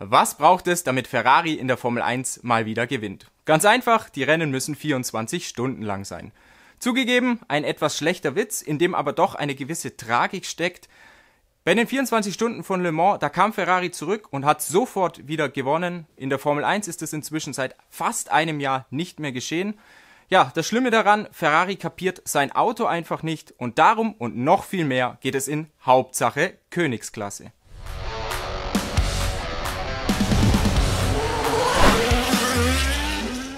Was braucht es, damit Ferrari in der Formel 1 mal wieder gewinnt? Ganz einfach, die Rennen müssen 24 Stunden lang sein. Zugegeben, ein etwas schlechter Witz, in dem aber doch eine gewisse Tragik steckt. Bei den 24 Stunden von Le Mans, da kam Ferrari zurück und hat sofort wieder gewonnen. In der Formel 1 ist es inzwischen seit fast einem Jahr nicht mehr geschehen. Ja, das Schlimme daran, Ferrari kapiert sein Auto einfach nicht und darum und noch viel mehr geht es in Hauptsache Königsklasse.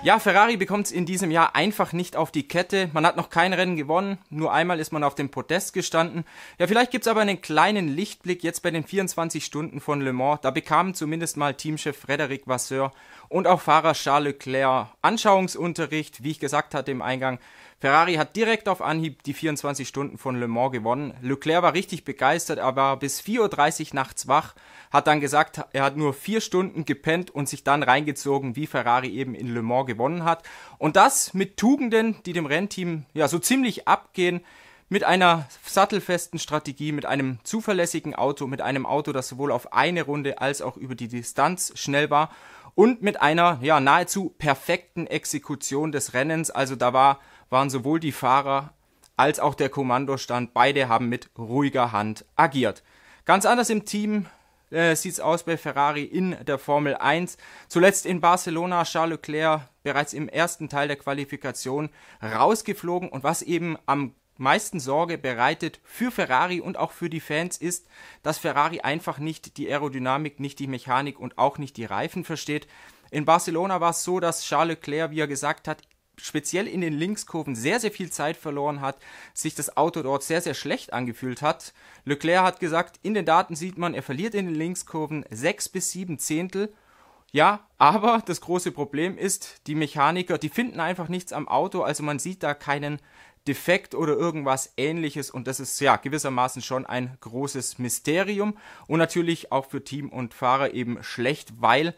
Ja, Ferrari bekommt es in diesem Jahr einfach nicht auf die Kette. Man hat noch kein Rennen gewonnen, nur einmal ist man auf dem Podest gestanden. Ja, vielleicht gibt's aber einen kleinen Lichtblick jetzt bei den 24 Stunden von Le Mans. Da bekamen zumindest mal Teamchef Frederic Vasseur und auch Fahrer Charles Leclerc Anschauungsunterricht, wie ich gesagt hatte im Eingang. Ferrari hat direkt auf Anhieb die 24 Stunden von Le Mans gewonnen. Leclerc war richtig begeistert, aber bis 4.30 Uhr nachts wach, hat dann gesagt, er hat nur vier Stunden gepennt und sich dann reingezogen, wie Ferrari eben in Le Mans gewonnen hat. Und das mit Tugenden, die dem Rennteam ja so ziemlich abgehen mit einer sattelfesten Strategie, mit einem zuverlässigen Auto, mit einem Auto, das sowohl auf eine Runde als auch über die Distanz schnell war und mit einer ja nahezu perfekten Exekution des Rennens. Also da war, waren sowohl die Fahrer als auch der Kommandostand, beide haben mit ruhiger Hand agiert. Ganz anders im Team äh, es aus bei Ferrari in der Formel 1. Zuletzt in Barcelona Charles Leclerc bereits im ersten Teil der Qualifikation rausgeflogen und was eben am meisten Sorge bereitet für Ferrari und auch für die Fans ist, dass Ferrari einfach nicht die Aerodynamik, nicht die Mechanik und auch nicht die Reifen versteht. In Barcelona war es so, dass Charles Leclerc, wie er gesagt hat, speziell in den Linkskurven sehr, sehr viel Zeit verloren hat, sich das Auto dort sehr, sehr schlecht angefühlt hat. Leclerc hat gesagt, in den Daten sieht man, er verliert in den Linkskurven sechs bis sieben Zehntel. Ja, aber das große Problem ist, die Mechaniker, die finden einfach nichts am Auto, also man sieht da keinen defekt oder irgendwas ähnliches und das ist ja gewissermaßen schon ein großes Mysterium und natürlich auch für Team und Fahrer eben schlecht, weil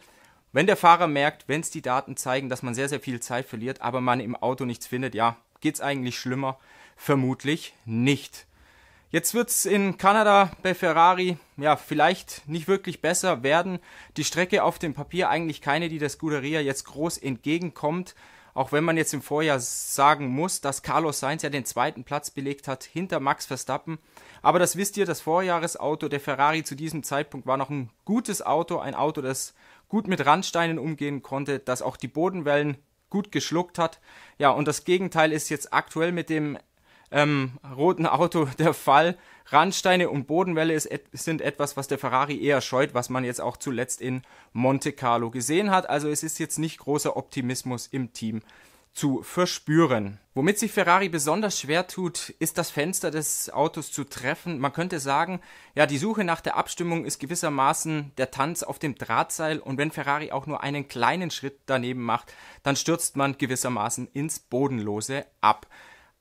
wenn der Fahrer merkt, wenn es die Daten zeigen, dass man sehr, sehr viel Zeit verliert, aber man im Auto nichts findet, ja, geht es eigentlich schlimmer? Vermutlich nicht. Jetzt wird es in Kanada bei Ferrari ja vielleicht nicht wirklich besser werden. Die Strecke auf dem Papier eigentlich keine, die der Scuderia jetzt groß entgegenkommt. Auch wenn man jetzt im Vorjahr sagen muss, dass Carlos Sainz ja den zweiten Platz belegt hat hinter Max Verstappen. Aber das wisst ihr, das Vorjahresauto der Ferrari zu diesem Zeitpunkt war noch ein gutes Auto, ein Auto, das gut mit Randsteinen umgehen konnte, das auch die Bodenwellen gut geschluckt hat. Ja, und das Gegenteil ist jetzt aktuell mit dem ähm, roten Auto der Fall. Randsteine und Bodenwelle ist, sind etwas, was der Ferrari eher scheut, was man jetzt auch zuletzt in Monte Carlo gesehen hat. Also es ist jetzt nicht großer Optimismus im Team zu verspüren. Womit sich Ferrari besonders schwer tut, ist das Fenster des Autos zu treffen. Man könnte sagen, ja, die Suche nach der Abstimmung ist gewissermaßen der Tanz auf dem Drahtseil und wenn Ferrari auch nur einen kleinen Schritt daneben macht, dann stürzt man gewissermaßen ins Bodenlose ab.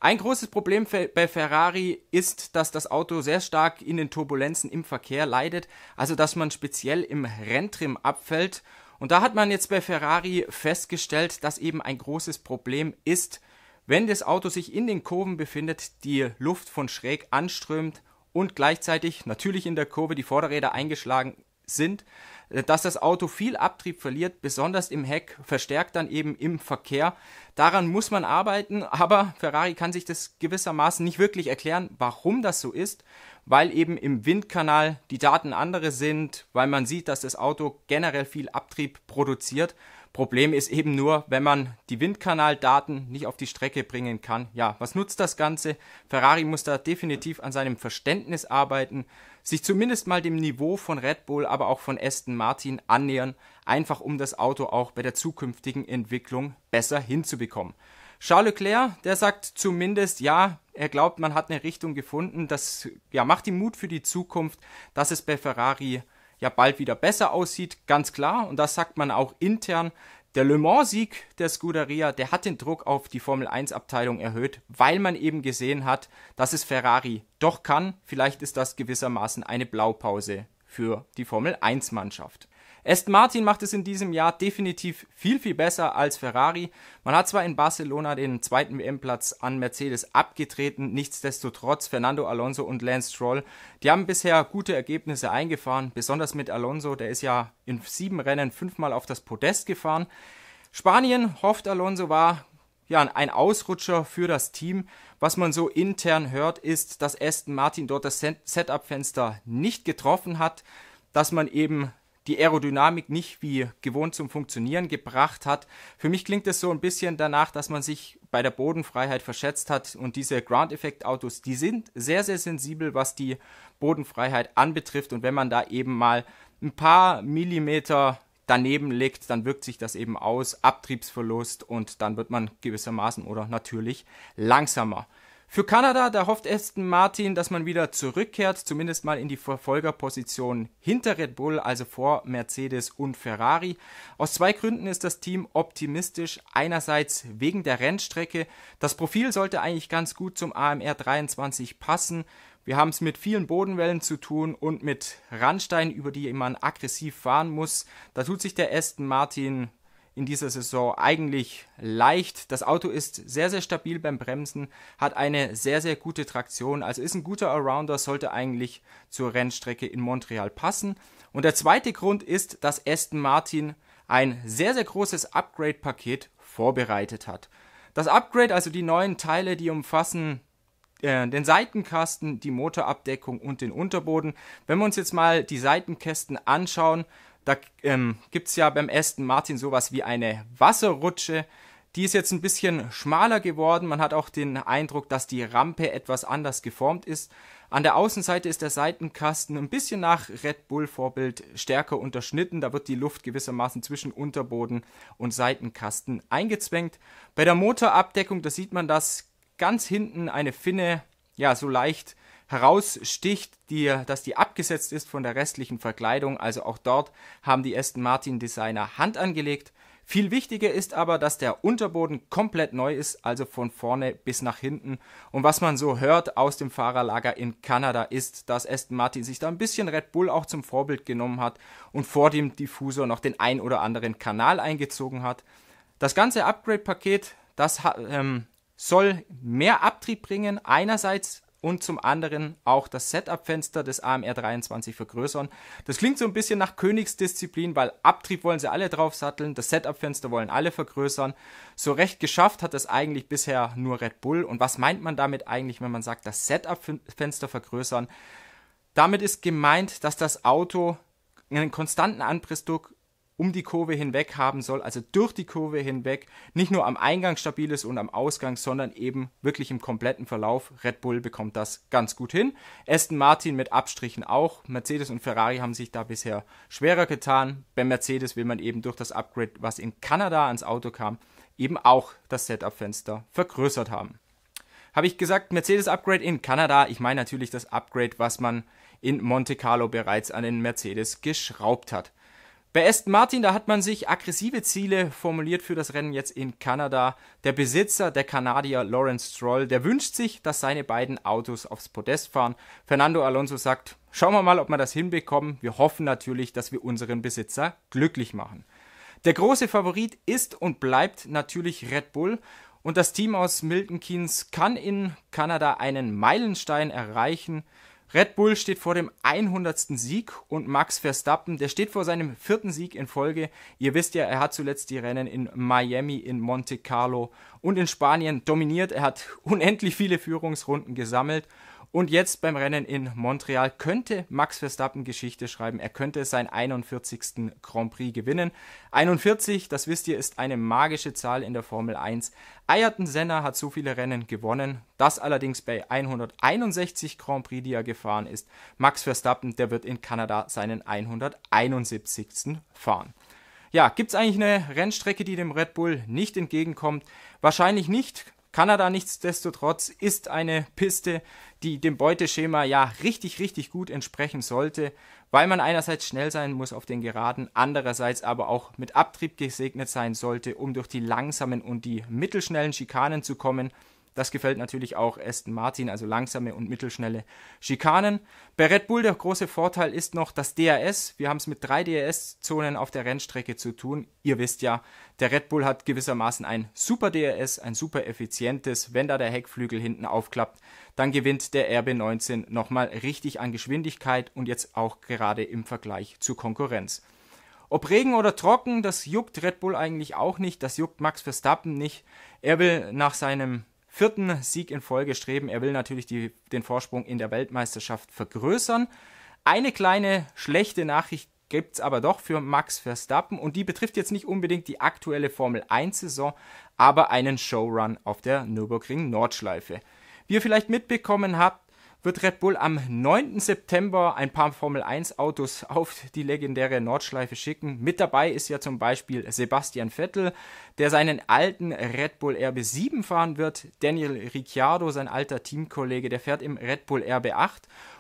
Ein großes Problem bei Ferrari ist, dass das Auto sehr stark in den Turbulenzen im Verkehr leidet, also dass man speziell im Renntrim abfällt. Und da hat man jetzt bei Ferrari festgestellt, dass eben ein großes Problem ist, wenn das Auto sich in den Kurven befindet, die Luft von schräg anströmt und gleichzeitig natürlich in der Kurve die Vorderräder eingeschlagen sind, äh, dass das Auto viel Abtrieb verliert, besonders im Heck, verstärkt dann eben im Verkehr. Daran muss man arbeiten, aber Ferrari kann sich das gewissermaßen nicht wirklich erklären, warum das so ist, weil eben im Windkanal die Daten andere sind, weil man sieht, dass das Auto generell viel Abtrieb produziert. Problem ist eben nur, wenn man die Windkanaldaten nicht auf die Strecke bringen kann. Ja, was nutzt das Ganze? Ferrari muss da definitiv an seinem Verständnis arbeiten sich zumindest mal dem Niveau von Red Bull, aber auch von Aston Martin annähern, einfach um das Auto auch bei der zukünftigen Entwicklung besser hinzubekommen. Charles Leclerc, der sagt zumindest, ja, er glaubt, man hat eine Richtung gefunden, das ja, macht ihm Mut für die Zukunft, dass es bei Ferrari ja bald wieder besser aussieht, ganz klar. Und das sagt man auch intern der Le Mans-Sieg der Scuderia, der hat den Druck auf die Formel-1-Abteilung erhöht, weil man eben gesehen hat, dass es Ferrari doch kann. Vielleicht ist das gewissermaßen eine Blaupause für die Formel-1-Mannschaft. Aston Martin macht es in diesem Jahr definitiv viel, viel besser als Ferrari. Man hat zwar in Barcelona den zweiten WM-Platz an Mercedes abgetreten, nichtsdestotrotz Fernando Alonso und Lance Stroll, die haben bisher gute Ergebnisse eingefahren, besonders mit Alonso, der ist ja in sieben Rennen fünfmal auf das Podest gefahren. Spanien, hofft Alonso, war ja, ein Ausrutscher für das Team. Was man so intern hört, ist, dass Aston Martin dort das Setup-Fenster nicht getroffen hat, dass man eben die Aerodynamik nicht wie gewohnt zum Funktionieren gebracht hat. Für mich klingt es so ein bisschen danach, dass man sich bei der Bodenfreiheit verschätzt hat und diese Ground Effect Autos, die sind sehr, sehr sensibel, was die Bodenfreiheit anbetrifft und wenn man da eben mal ein paar Millimeter daneben liegt, dann wirkt sich das eben aus, Abtriebsverlust und dann wird man gewissermaßen oder natürlich langsamer. Für Kanada, da hofft Aston Martin, dass man wieder zurückkehrt, zumindest mal in die Verfolgerposition hinter Red Bull, also vor Mercedes und Ferrari. Aus zwei Gründen ist das Team optimistisch. Einerseits wegen der Rennstrecke. Das Profil sollte eigentlich ganz gut zum AMR 23 passen. Wir haben es mit vielen Bodenwellen zu tun und mit Randsteinen, über die man aggressiv fahren muss. Da tut sich der Aston Martin in dieser Saison eigentlich leicht. Das Auto ist sehr, sehr stabil beim Bremsen, hat eine sehr, sehr gute Traktion, also ist ein guter Allrounder, sollte eigentlich zur Rennstrecke in Montreal passen. Und der zweite Grund ist, dass Aston Martin ein sehr, sehr großes Upgrade-Paket vorbereitet hat. Das Upgrade, also die neuen Teile, die umfassen äh, den Seitenkasten, die Motorabdeckung und den Unterboden. Wenn wir uns jetzt mal die Seitenkästen anschauen, da ähm, gibt es ja beim Aston Martin sowas wie eine Wasserrutsche. Die ist jetzt ein bisschen schmaler geworden. Man hat auch den Eindruck, dass die Rampe etwas anders geformt ist. An der Außenseite ist der Seitenkasten ein bisschen nach Red Bull Vorbild stärker unterschnitten. Da wird die Luft gewissermaßen zwischen Unterboden und Seitenkasten eingezwängt. Bei der Motorabdeckung, da sieht man, dass ganz hinten eine Finne ja so leicht heraussticht, die, dass die abgesetzt ist von der restlichen Verkleidung. Also auch dort haben die Aston Martin Designer Hand angelegt. Viel wichtiger ist aber, dass der Unterboden komplett neu ist, also von vorne bis nach hinten. Und was man so hört aus dem Fahrerlager in Kanada ist, dass Aston Martin sich da ein bisschen Red Bull auch zum Vorbild genommen hat und vor dem Diffusor noch den ein oder anderen Kanal eingezogen hat. Das ganze Upgrade-Paket, das ähm, soll mehr Abtrieb bringen, einerseits und zum anderen auch das Setup-Fenster des AMR23 vergrößern. Das klingt so ein bisschen nach Königsdisziplin, weil Abtrieb wollen sie alle draufsatteln, das Setup-Fenster wollen alle vergrößern. So recht geschafft hat das eigentlich bisher nur Red Bull. Und was meint man damit eigentlich, wenn man sagt, das Setup-Fenster vergrößern? Damit ist gemeint, dass das Auto einen konstanten Anpressdruck um die Kurve hinweg haben soll, also durch die Kurve hinweg, nicht nur am Eingang stabil ist und am Ausgang, sondern eben wirklich im kompletten Verlauf. Red Bull bekommt das ganz gut hin. Aston Martin mit Abstrichen auch. Mercedes und Ferrari haben sich da bisher schwerer getan. Bei Mercedes will man eben durch das Upgrade, was in Kanada ans Auto kam, eben auch das Setup-Fenster vergrößert haben. Habe ich gesagt, Mercedes-Upgrade in Kanada. Ich meine natürlich das Upgrade, was man in Monte Carlo bereits an den Mercedes geschraubt hat. Bei Aston Martin, da hat man sich aggressive Ziele formuliert für das Rennen jetzt in Kanada. Der Besitzer, der Kanadier Lawrence Stroll, der wünscht sich, dass seine beiden Autos aufs Podest fahren. Fernando Alonso sagt, schauen wir mal, ob wir das hinbekommen. Wir hoffen natürlich, dass wir unseren Besitzer glücklich machen. Der große Favorit ist und bleibt natürlich Red Bull. Und das Team aus Milton Keynes kann in Kanada einen Meilenstein erreichen. Red Bull steht vor dem 100. Sieg und Max Verstappen, der steht vor seinem vierten Sieg in Folge. Ihr wisst ja, er hat zuletzt die Rennen in Miami, in Monte Carlo und in Spanien dominiert. Er hat unendlich viele Führungsrunden gesammelt und jetzt beim Rennen in Montreal könnte Max Verstappen Geschichte schreiben. Er könnte seinen 41. Grand Prix gewinnen. 41, das wisst ihr, ist eine magische Zahl in der Formel 1. Ayrton Senna hat so viele Rennen gewonnen. Das allerdings bei 161 Grand Prix, die er gefahren ist. Max Verstappen, der wird in Kanada seinen 171. fahren. Ja, gibt's eigentlich eine Rennstrecke, die dem Red Bull nicht entgegenkommt? Wahrscheinlich nicht. Kanada nichtsdestotrotz ist eine Piste, die dem Beuteschema ja richtig, richtig gut entsprechen sollte, weil man einerseits schnell sein muss auf den Geraden, andererseits aber auch mit Abtrieb gesegnet sein sollte, um durch die langsamen und die mittelschnellen Schikanen zu kommen. Das gefällt natürlich auch Aston Martin, also langsame und mittelschnelle Schikanen. Bei Red Bull der große Vorteil ist noch das DRS. Wir haben es mit drei DRS-Zonen auf der Rennstrecke zu tun. Ihr wisst ja, der Red Bull hat gewissermaßen ein super DRS, ein super effizientes. Wenn da der Heckflügel hinten aufklappt, dann gewinnt der RB19 nochmal richtig an Geschwindigkeit und jetzt auch gerade im Vergleich zur Konkurrenz. Ob Regen oder Trocken, das juckt Red Bull eigentlich auch nicht, das juckt Max Verstappen nicht. Er will nach seinem vierten Sieg in Folge streben. Er will natürlich die, den Vorsprung in der Weltmeisterschaft vergrößern. Eine kleine schlechte Nachricht gibt es aber doch für Max Verstappen und die betrifft jetzt nicht unbedingt die aktuelle Formel 1-Saison, aber einen Showrun auf der Nürburgring Nordschleife. Wie ihr vielleicht mitbekommen habt, wird Red Bull am 9. September ein paar Formel 1 Autos auf die legendäre Nordschleife schicken. Mit dabei ist ja zum Beispiel Sebastian Vettel, der seinen alten Red Bull RB7 fahren wird, Daniel Ricciardo, sein alter Teamkollege, der fährt im Red Bull RB8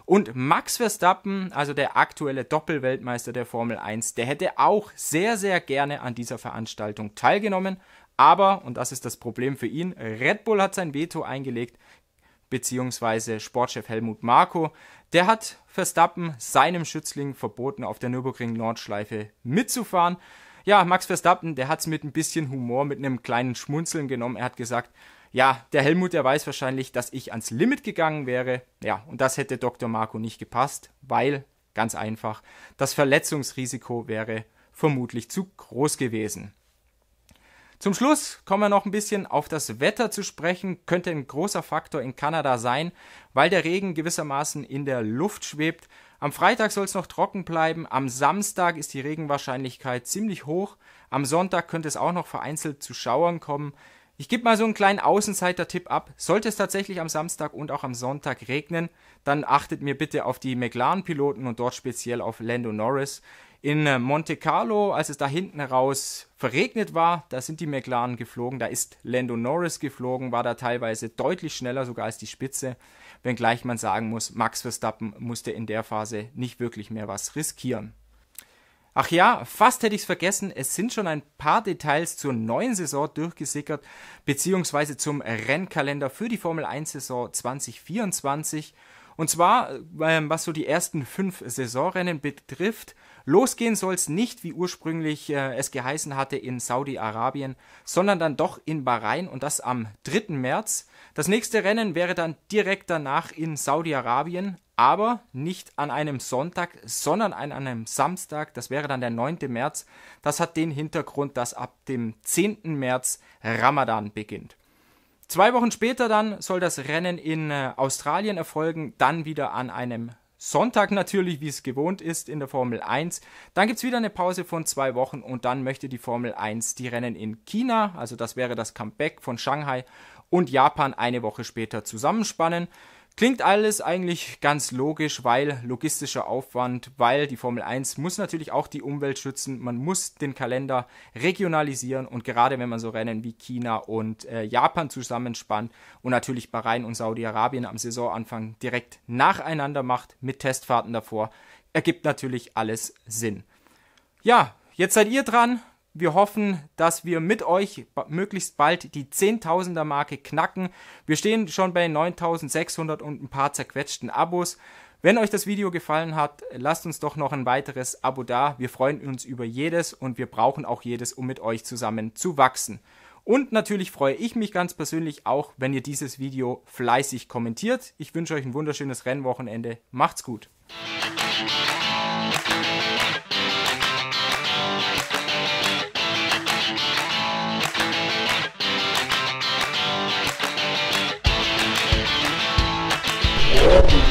und Max Verstappen, also der aktuelle Doppelweltmeister der Formel 1, der hätte auch sehr, sehr gerne an dieser Veranstaltung teilgenommen. Aber, und das ist das Problem für ihn, Red Bull hat sein Veto eingelegt beziehungsweise Sportchef Helmut Marko. Der hat Verstappen seinem Schützling verboten, auf der Nürburgring-Nordschleife mitzufahren. Ja, Max Verstappen, der hat es mit ein bisschen Humor, mit einem kleinen Schmunzeln genommen. Er hat gesagt, ja, der Helmut, der weiß wahrscheinlich, dass ich ans Limit gegangen wäre. Ja, und das hätte Dr. Marco nicht gepasst, weil, ganz einfach, das Verletzungsrisiko wäre vermutlich zu groß gewesen. Zum Schluss kommen wir noch ein bisschen auf das Wetter zu sprechen. Könnte ein großer Faktor in Kanada sein, weil der Regen gewissermaßen in der Luft schwebt. Am Freitag soll es noch trocken bleiben, am Samstag ist die Regenwahrscheinlichkeit ziemlich hoch, am Sonntag könnte es auch noch vereinzelt zu Schauern kommen. Ich gebe mal so einen kleinen Außenseiter-Tipp ab. Sollte es tatsächlich am Samstag und auch am Sonntag regnen, dann achtet mir bitte auf die McLaren-Piloten und dort speziell auf Lando Norris in äh, Monte Carlo, als es da hinten raus verregnet war, da sind die McLaren geflogen, da ist Lando Norris geflogen, war da teilweise deutlich schneller sogar als die Spitze, wenngleich man sagen muss, Max Verstappen musste in der Phase nicht wirklich mehr was riskieren. Ach ja, fast hätte ich es vergessen, es sind schon ein paar Details zur neuen Saison durchgesickert, beziehungsweise zum Rennkalender für die Formel 1 Saison 2024. Und zwar, ähm, was so die ersten fünf Saisonrennen betrifft, losgehen soll es nicht, wie ursprünglich äh, es geheißen hatte, in Saudi-Arabien, sondern dann doch in Bahrain und das am 3. März. Das nächste Rennen wäre dann direkt danach in Saudi-Arabien, aber nicht an einem Sonntag, sondern an einem Samstag. Das wäre dann der 9. März. Das hat den Hintergrund, dass ab dem 10. März Ramadan beginnt. Zwei Wochen später dann soll das Rennen in äh, Australien erfolgen, dann wieder an einem Sonntag natürlich, wie es gewohnt ist in der Formel 1. Dann gibt es wieder eine Pause von zwei Wochen und dann möchte die Formel 1 die Rennen in China, also das wäre das Comeback von Shanghai und Japan eine Woche später zusammenspannen. Klingt alles eigentlich ganz logisch, weil logistischer Aufwand, weil die Formel 1 muss natürlich auch die Umwelt schützen, man muss den Kalender regionalisieren und gerade wenn man so Rennen wie China und äh, Japan zusammenspannt und natürlich Bahrain und Saudi-Arabien am Saisonanfang direkt nacheinander macht mit Testfahrten davor, ergibt natürlich alles Sinn. Ja, jetzt seid ihr dran. Wir hoffen, dass wir mit euch möglichst bald die 10.000er Marke knacken. Wir stehen schon bei 9.600 und ein paar zerquetschten Abos. Wenn euch das Video gefallen hat, lasst uns doch noch ein weiteres Abo da. Wir freuen uns über jedes und wir brauchen auch jedes, um mit euch zusammen zu wachsen. Und natürlich freue ich mich ganz persönlich auch, wenn ihr dieses Video fleißig kommentiert. Ich wünsche euch ein wunderschönes Rennwochenende. Macht's gut. Oh.